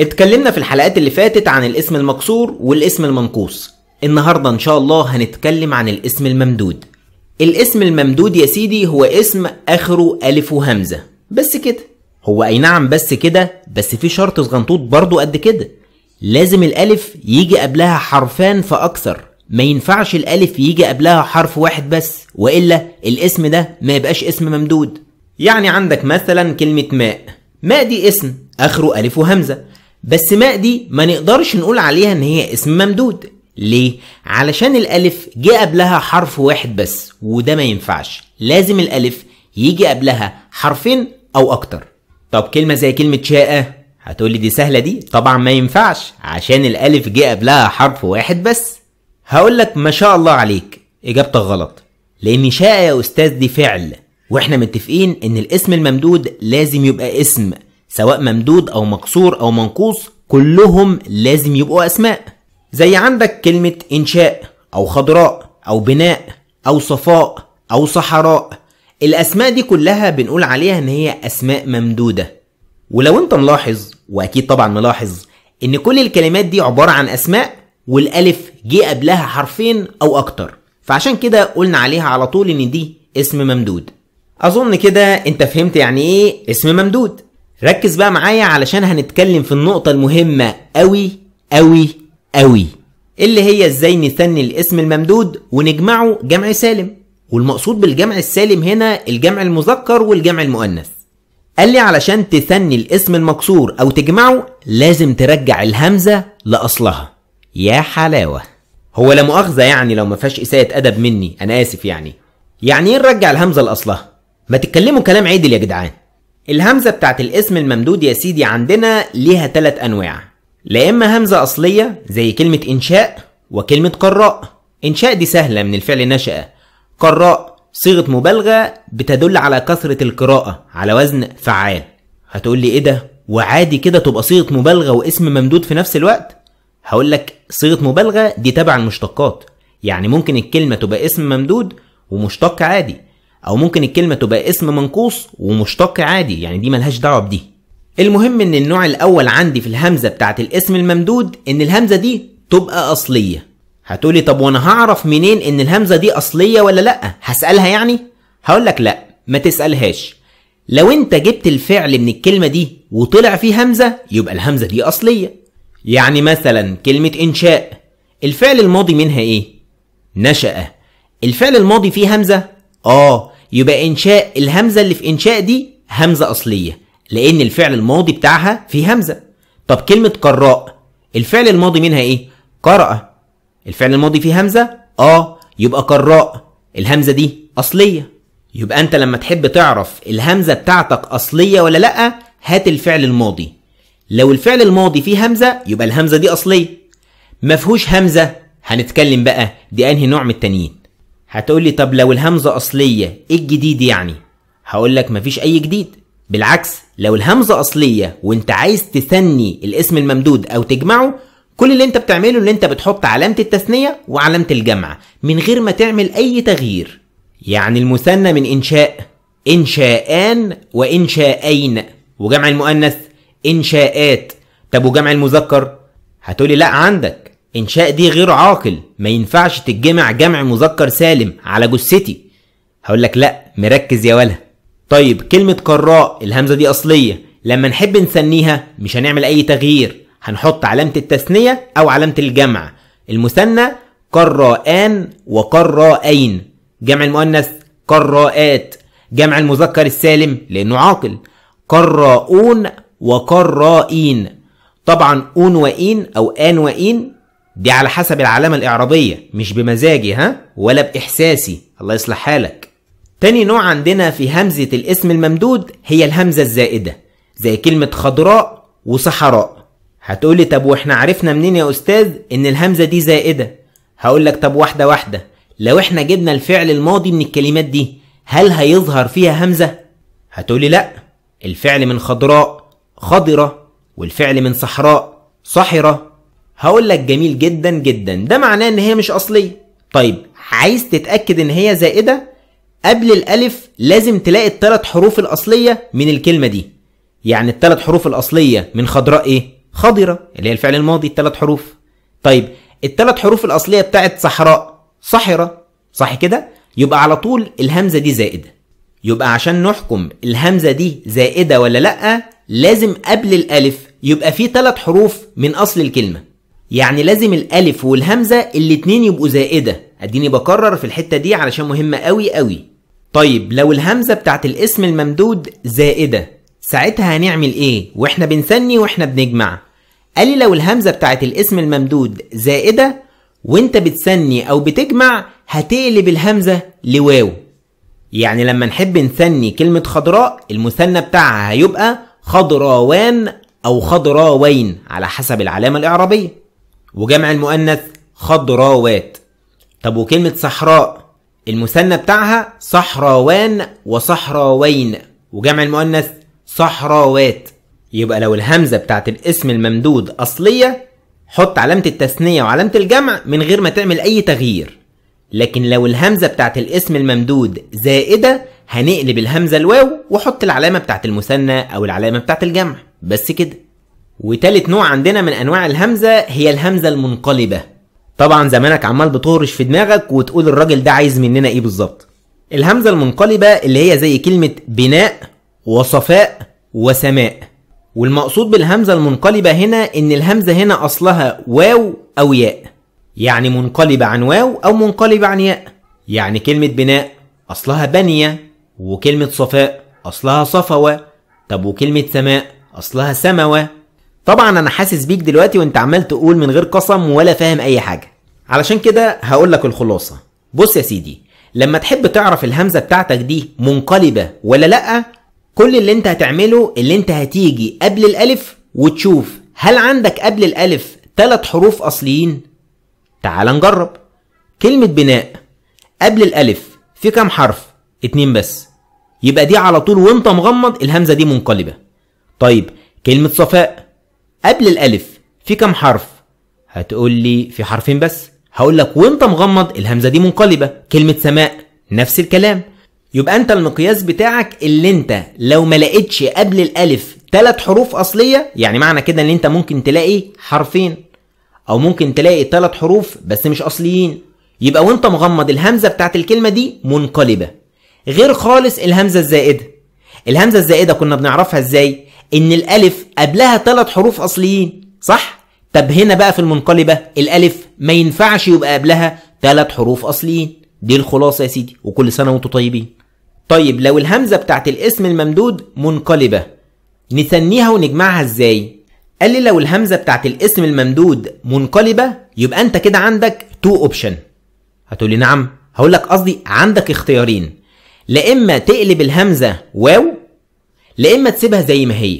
اتكلمنا في الحلقات اللي فاتت عن الاسم المكسور والاسم المنقوص النهاردة ان شاء الله هنتكلم عن الاسم الممدود الاسم الممدود يا سيدي هو اسم اخره الف وهمزة بس كده هو اي نعم بس كده بس في شرط صغنطوط برضه قد كده لازم الالف يجي قبلها حرفان فاكثر ما ينفعش الالف يجي قبلها حرف واحد بس والا الاسم ده ما يبقاش اسم ممدود يعني عندك مثلا كلمة ماء ماء دي اسم اخره الف وهمزة بس ماء دي ما نقدرش نقول عليها ان هي اسم ممدود ليه؟ علشان الألف جه قبلها حرف واحد بس وده ما ينفعش لازم الألف يجي قبلها حرفين أو أكتر طب كلمة زي كلمة شاء هتقولي دي سهلة دي طبعا ما ينفعش عشان الألف جه قبلها حرف واحد بس هقولك ما شاء الله عليك إجابتك غلط لأن شاء يا أستاذ دي فعل واحنا متفقين ان الاسم الممدود لازم يبقى اسم سواء ممدود او مكسور او منقوص كلهم لازم يبقوا اسماء زي عندك كلمة انشاء او خضراء او بناء او صفاء او صحراء الاسماء دي كلها بنقول عليها ان هي اسماء ممدودة ولو انت ملاحظ واكيد طبعا ملاحظ ان كل الكلمات دي عبارة عن اسماء والالف جه قبلها حرفين او اكتر فعشان كده قلنا عليها على طول ان دي اسم ممدود اظن كده انت فهمت يعني ايه اسم ممدود ركز بقى معايا علشان هنتكلم في النقطة المهمة أوي أوي أوي اللي هي ازاي نثني الاسم الممدود ونجمعه جمع سالم والمقصود بالجمع السالم هنا الجمع المذكر والجمع المؤنث قال لي علشان تثني الاسم المكسور او تجمعه لازم ترجع الهمزة لأصلها يا حلاوة هو لا مؤاخذة يعني لو ما فيهاش إساءة أدب مني أنا آسف يعني يعني إيه نرجع الهمزة لأصلها ما تتكلموا كلام عدل يا جدعان الهمزة بتاعت الاسم الممدود يا سيدي عندنا ليها تلات أنواع لا إما همزة أصلية زي كلمة إنشاء وكلمة قراء إنشاء دي سهلة من الفعل نشأ قراء صيغة مبالغة بتدل على كثرة القراءة على وزن فعال هتقول لي إيه ده وعادي كده تبقى صيغة مبالغة واسم ممدود في نفس الوقت هقول لك صيغة مبالغة دي تبع المشتقات يعني ممكن الكلمة تبقى اسم ممدود ومشتق عادي او ممكن الكلمه تبقى اسم منقوص ومشتق عادي يعني دي ملهاش دعوه بدي المهم ان النوع الاول عندي في الهمزه بتاعه الاسم الممدود ان الهمزه دي تبقى اصليه هتقولي طب وانا هعرف منين ان الهمزه دي اصليه ولا لا هسالها يعني هقول لك لا ما تسالهاش لو انت جبت الفعل من الكلمه دي وطلع فيه همزه يبقى الهمزه دي اصليه يعني مثلا كلمه انشاء الفعل الماضي منها ايه نشأ الفعل الماضي فيه همزه اه يبقى انشاء الهمزه اللي في انشاء دي همزه اصليه لان الفعل الماضي بتاعها فيه همزه طب كلمه قراء الفعل الماضي منها ايه قرأ الفعل الماضي فيه همزه اه يبقى قراء الهمزه دي اصليه يبقى انت لما تحب تعرف الهمزه بتاعتك اصليه ولا لا هات الفعل الماضي لو الفعل الماضي فيه همزه يبقى الهمزه دي اصليه ما فيهوش همزه هنتكلم بقى دي انهي نوع من التانيين هتقولي طب لو الهمزة أصلية إيه الجديد يعني؟ هقولك مفيش أي جديد بالعكس لو الهمزة أصلية وأنت عايز تثني الاسم الممدود أو تجمعه كل اللي أنت بتعمله إن أنت بتحط علامة التثنية وعلامة الجمع من غير ما تعمل أي تغيير يعني المثنى من إنشاء إنشاءان وإنشاءين وجمع المؤنث إنشاءات طب وجمع المذكر هتقولي لا عندك انشاء دي غير عاقل ما ينفعش تتجمع جمع مذكر سالم على جثتي هقول لك لا مركز يا ولا طيب كلمة قراء الهمزة دي أصلية لما نحب نثنيها مش هنعمل أي تغيير هنحط علامة التثنية أو علامة الجمع المثنى قراءان وقراءين جمع المؤنث قراءات جمع المذكر السالم لأنه عاقل قراءون وقرائين طبعا أون وإين أو آن وإين دي على حسب العلامة الإعرابية مش بمزاجي ها ولا بإحساسي الله يصلح حالك تاني نوع عندنا في همزة الاسم الممدود هي الهمزة الزائدة زي كلمة خضراء وصحراء هتقولي طب واحنا عرفنا منين يا أستاذ إن الهمزة دي زائدة هقولك طب واحدة واحدة لو احنا جبنا الفعل الماضي من الكلمات دي هل هيظهر فيها همزة؟ هتقولي لأ الفعل من خضراء خضرة والفعل من صحراء صحرة هقول لك جميل جدا جدا ده معناه ان هي مش اصليه طيب عايز تتاكد ان هي زائده قبل الالف لازم تلاقي الثلاث حروف الاصليه من الكلمه دي يعني الثلاث حروف الاصليه من خضراء ايه خضره اللي هي الفعل الماضي الثلاث حروف طيب الثلاث حروف الاصليه بتاعت صحراء صحرة صح كده يبقى على طول الهمزه دي زائده يبقى عشان نحكم الهمزه دي زائده ولا لا لازم قبل الالف يبقى في ثلاث حروف من اصل الكلمه يعني لازم الالف والهمزه الاتنين يبقوا زائده اديني بكرر في الحته دي علشان مهمه قوي قوي طيب لو الهمزه بتاعت الاسم الممدود زائده ساعتها هنعمل ايه واحنا بنثني واحنا بنجمع قال لي لو الهمزه بتاعت الاسم الممدود زائده وانت بتثني او بتجمع هتقلب الهمزه لواو يعني لما نحب نثني كلمه خضراء المثنى بتاعها هيبقى خضراوان او خضراوين على حسب العلامه الاعرابيه وجمع المؤنث خضراوات طب وكلمة صحراء المثنى بتاعها صحراوان وصحراوين وجمع المؤنث صحراوات يبقى لو الهمزة بتاعت الاسم الممدود أصلية حط علامة التثنية وعلامة الجمع من غير ما تعمل أي تغيير لكن لو الهمزة بتاعت الاسم الممدود زائدة هنقلب الهمزة الواو وحط العلامة بتاعت المثنى أو العلامة بتاعت الجمع بس كده وتالت نوع عندنا من انواع الهمزه هي الهمزه المنقلبه طبعا زمانك عمال بتهرش في دماغك وتقول الراجل ده عايز مننا ايه بالظبط الهمزه المنقلبه اللي هي زي كلمه بناء وصفاء وسماء والمقصود بالهمزه المنقلبه هنا ان الهمزه هنا اصلها واو او ياء يعني منقلبه عن واو او منقلبه عن ياء يعني كلمه بناء اصلها بنيه وكلمه صفاء اصلها صفوه طب وكلمه سماء اصلها سموه طبعا انا حاسس بيك دلوقتي وانت عمال تقول من غير قسم ولا فاهم اي حاجه علشان كده هقول لك الخلاصه بص يا سيدي لما تحب تعرف الهمزه بتاعتك دي منقلبه ولا لا كل اللي انت هتعمله اللي انت هتيجي قبل الالف وتشوف هل عندك قبل الالف ثلاث حروف اصليين تعال نجرب كلمه بناء قبل الالف في كام حرف اتنين بس يبقى دي على طول وانت مغمض الهمزه دي منقلبه طيب كلمه صفاء قبل الالف في كام حرف هتقول لي في حرفين بس هقول لك وانت مغمض الهمزه دي منقلبه كلمه سماء نفس الكلام يبقى انت المقياس بتاعك اللي انت لو ما لقيتش قبل الالف ثلاث حروف اصليه يعني معنى كده ان انت ممكن تلاقي حرفين او ممكن تلاقي ثلاث حروف بس مش اصليين يبقى وانت مغمض الهمزه بتاعت الكلمه دي منقلبه غير خالص الهمزه الزائده الهمزه الزائده كنا بنعرفها ازاي ان الالف قبلها ثلاث حروف اصليين صح طب هنا بقى في المنقلبه الالف ما ينفعش يبقى قبلها ثلاث حروف اصليين دي الخلاصه يا سيدي وكل سنه وانتم طيبين طيب لو الهمزه بتاعت الاسم الممدود منقلبه نثنيها ونجمعها ازاي قال لي لو الهمزه بتاعت الاسم الممدود منقلبه يبقى انت كده عندك تو اوبشن هتقولي نعم هقول لك قصدي عندك اختيارين لا اما تقلب الهمزه واو لا اما تسيبها زي ما هي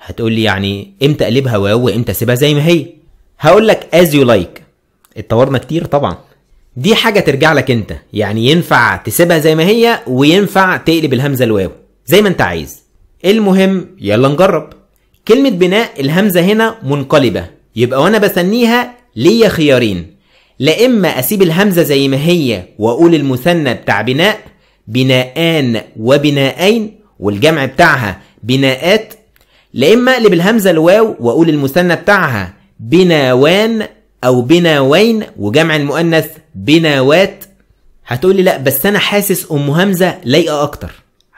هتقول لي يعني امتى اقلبها واو وامتى اسيبها زي ما هي هقول لك از يو لايك اتطورنا كتير طبعا دي حاجه ترجع لك انت يعني ينفع تسيبها زي ما هي وينفع تقلب الهمزه الواو زي ما انت عايز المهم يلا نجرب كلمه بناء الهمزه هنا منقلبه يبقى وانا بثنيها ليا خيارين لا اما اسيب الهمزه زي ما هي واقول المثنى بتاع بناء بناءان وبناءين والجمع بتاعها بناءات لا اما اقلب الهمزه الواو واقول المثنى بتاعها بناوان او بناوين وجمع المؤنث بناوات هتقول لي لا بس انا حاسس ام همزه لايقه اكتر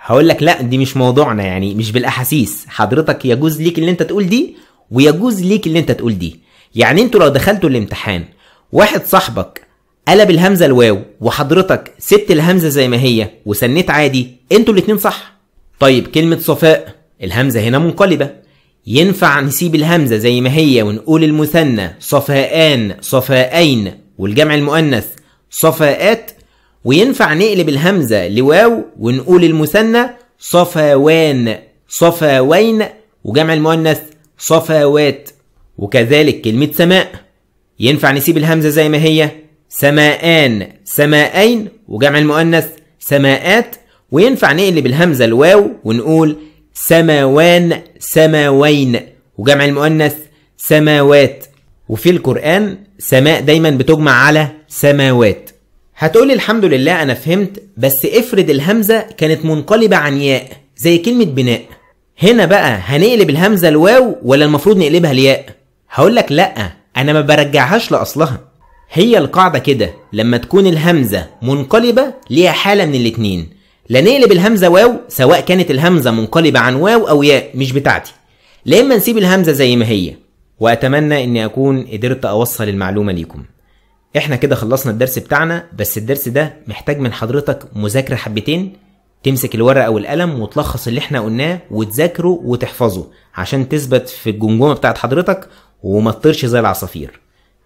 هقول لك لا دي مش موضوعنا يعني مش بالاحاسيس حضرتك يجوز ليك اللي انت تقول دي ويجوز ليك اللي انت تقول دي يعني انتوا لو دخلتوا الامتحان واحد صاحبك قلب الهمزه الواو وحضرتك سبت الهمزه زي ما هي وسنيت عادي انتوا الاثنين صح طيب كلمه صفاء الهمزه هنا منقلبه ينفع نسيب الهمزه زي ما هي ونقول المثنى صفاءان صفاءين والجمع المؤنث صفاءات وينفع نقلب الهمزه لواو ونقول المثنى صفاوان صفاوين وجمع المؤنث صفاوات وكذلك كلمه سماء ينفع نسيب الهمزه زي ما هي سماءان سماءين وجمع المؤنث سماءات وينفع نقلب الهمزة الواو ونقول سماوان سماوين وجمع المؤنث سماوات وفي القرآن سماء دايما بتجمع على سماوات هتقولي الحمد لله أنا فهمت بس افرض الهمزة كانت منقلبة عن ياء زي كلمة بناء هنا بقى هنقلب الهمزة الواو ولا المفروض نقلبها الياء هقولك لأ أنا ما برجعهاش لأصلها هي القاعدة كده لما تكون الهمزة منقلبة ليها حالة من الاتنين لا نقلب الهمزة واو سواء كانت الهمزة منقلبة عن واو أو ياء مش بتاعتي لا إما نسيب الهمزة زي ما هي وأتمنى إني أكون قدرت أوصل المعلومة ليكم إحنا كده خلصنا الدرس بتاعنا بس الدرس ده محتاج من حضرتك مذاكرة حبتين تمسك الورقة والقلم وتلخص اللي احنا قلناه وتذاكره وتحفظه عشان تثبت في الجمجمة بتاعت حضرتك وما تطيرش زي العصافير